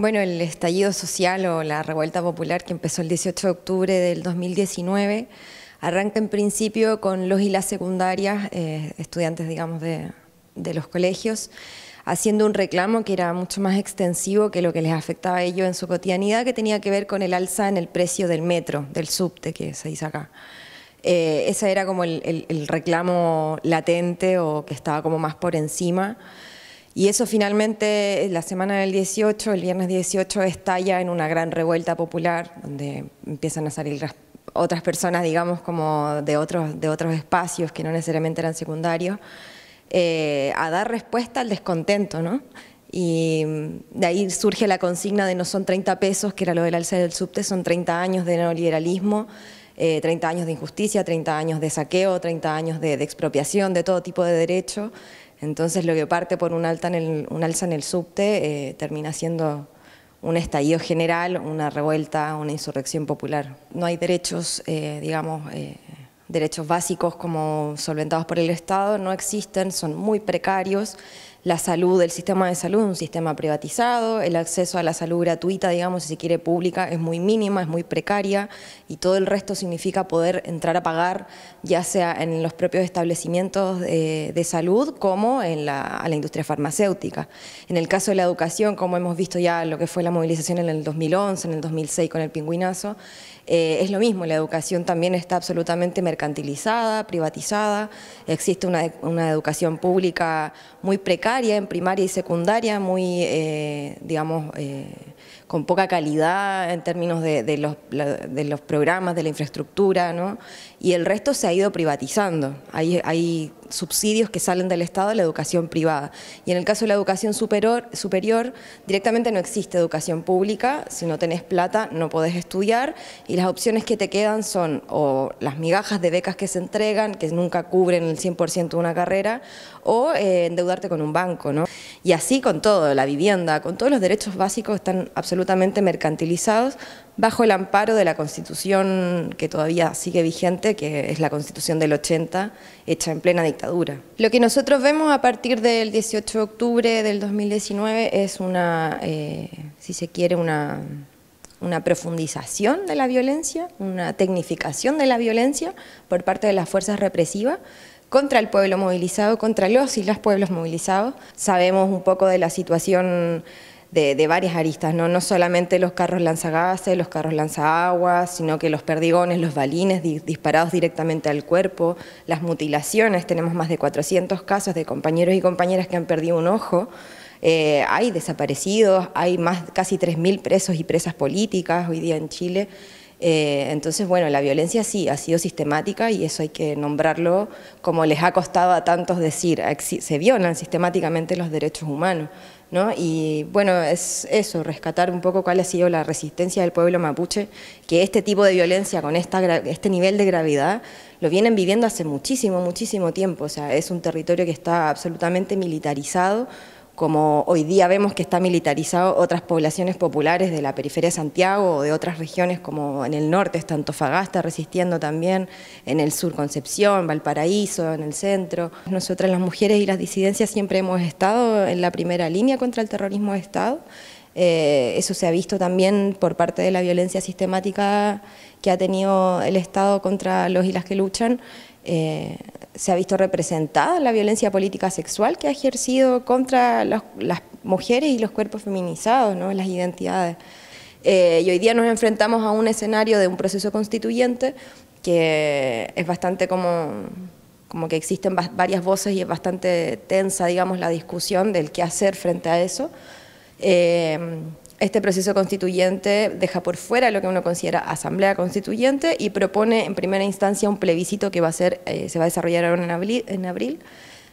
Bueno, el estallido social o la revuelta popular que empezó el 18 de octubre del 2019 arranca en principio con los y las secundarias, eh, estudiantes, digamos, de, los colegios, haciendo un reclamo que era mucho más extensivo que lo que les afectaba a ellos en su cotidianidad, que tenía que ver con el alza en el precio del metro, del subte que se dice acá. Eh, ese era como el reclamo latente o que estaba como más por encima. Y eso finalmente, eh, la semana del 18, el viernes 18, estalla en una gran revuelta popular, donde empiezan a salir otras personas, digamos, como de otros, de otros espacios que no necesariamente eran secundarios, eh, a dar respuesta al descontento, ¿no? Y mm, de ahí surge la consigna de no son 30 pesos, que era lo del alza del subte, son 30 años de neoliberalismo, 30 eh, años de injusticia, 30 años de saqueo, 30 años de, expropiación, de todo tipo de derechos. Entonces lo que parte por un, alta en el, alza en el subte eh, termina siendo un estallido general, una revuelta, una insurrección popular. No hay derechos, eh, digamos, eh, derechos básicos como solventados por el Estado, no existen, son muy precarios, la salud, el sistema de salud es un sistema privatizado, el acceso a la salud gratuita, digamos, si se quiere pública, es muy mínima, es muy precaria y todo el resto significa poder entrar a pagar ya sea en los propios establecimientos de, de salud como en la, a la industria farmacéutica. En el caso de la educación, como hemos visto ya lo que fue la movilización en el 2011, en el 2006 con el pingüinazo, eh, es lo mismo, la educación también está absolutamente mercantilizada, privatizada, existe una, una educación pública muy precaria, en primaria y secundaria, muy, eh, digamos, eh, con poca calidad en términos de, los, programas, de la infraestructura, ¿no? y el resto se ha ido privatizando. Hay, subsidios que salen del Estado a la educación privada. Y en el caso de la educación superior, superior directamente no existe educación pública, si no tenés plata no podés estudiar, y las opciones que te quedan son o las migajas de becas que se entregan, que nunca cubren el 100% de una carrera, o eh, endeudarte con un banco. ¿no? Y así con todo, la vivienda, con todos los derechos básicos están absolutamente mercantilizados bajo el amparo de la Constitución que todavía sigue vigente, que es la Constitución del 80, hecha en plena dictadura. Lo que nosotros vemos a partir del 18 de octubre del 2019 es una, eh, si se quiere, una, una profundización de la violencia, una tecnificación de la violencia por parte de las fuerzas represivas, contra el pueblo movilizado, contra los y las pueblos movilizados. Sabemos un poco de la situación de, varias aristas, ¿no? no solamente los carros lanzagases, los carros lanzaguas, sino que los perdigones, los balines disparados directamente al cuerpo, las mutilaciones, tenemos más de 400 casos de compañeros y compañeras que han perdido un ojo, eh, hay desaparecidos, hay más casi 3.000 presos y presas políticas hoy día en Chile, eh, entonces, bueno, la violencia sí ha sido sistemática y eso hay que nombrarlo como les ha costado a tantos decir, se violan sistemáticamente los derechos humanos. ¿No? Y bueno, es eso, rescatar un poco cuál ha sido la resistencia del pueblo mapuche, que este tipo de violencia con este nivel de gravedad lo vienen viviendo hace muchísimo, muchísimo tiempo. O sea, es un territorio que está absolutamente militarizado, como hoy día vemos que está militarizado otras poblaciones populares de la periferia de Santiago o de otras regiones como en el norte está Antofagasta resistiendo también, en el sur Concepción, Valparaíso, en el centro. Nosotras las mujeres y las disidencias siempre hemos estado en la primera línea contra el terrorismo de Estado. Eh, eso se ha visto también por parte de la violencia sistemática que ha tenido el Estado contra los y las que luchan. Eh, se ha visto representada la violencia política sexual que ha ejercido contra las, mujeres y los cuerpos feminizados, ¿no? las identidades. Eh, y hoy día nos enfrentamos a un escenario de un proceso constituyente que es bastante como, como que existen varias voces y es bastante tensa, digamos, la discusión del qué hacer frente a eso. Eh, este proceso constituyente deja por fuera lo que uno considera asamblea constituyente y propone en primera instancia un plebiscito que va a ser, eh, se va a desarrollar ahora en abril, en abril,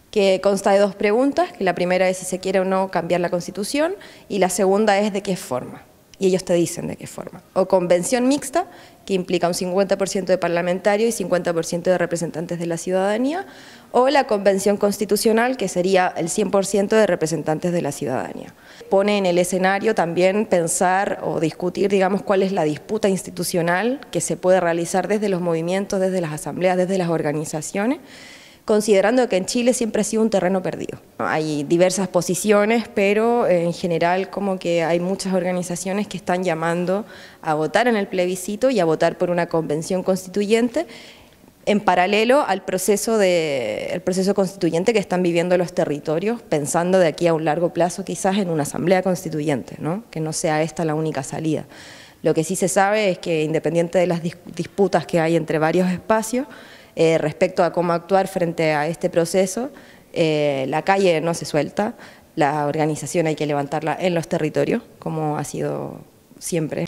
que consta de dos preguntas, que la primera es si se quiere o no cambiar la constitución y la segunda es de qué forma y ellos te dicen de qué forma. O convención mixta, que implica un 50% de parlamentarios y 50% de representantes de la ciudadanía, o la convención constitucional, que sería el 100% de representantes de la ciudadanía. Pone en el escenario también pensar o discutir, digamos, cuál es la disputa institucional que se puede realizar desde los movimientos, desde las asambleas, desde las organizaciones, considerando que en Chile siempre ha sido un terreno perdido. Hay diversas posiciones, pero eh, en general como que hay muchas organizaciones que están llamando a votar en el plebiscito y a votar por una convención constituyente en paralelo al proceso, proceso constituyente que están viviendo los territorios, pensando de aquí a un largo plazo quizás en una asamblea constituyente, ¿no? que no sea esta la única salida. Lo que sí se sabe es que independiente de las disputas que hay entre varios espacios, eh, respecto a cómo actuar frente a este proceso. Eh, la calle no se suelta, la organización hay que levantarla en los territorios, como ha sido siempre.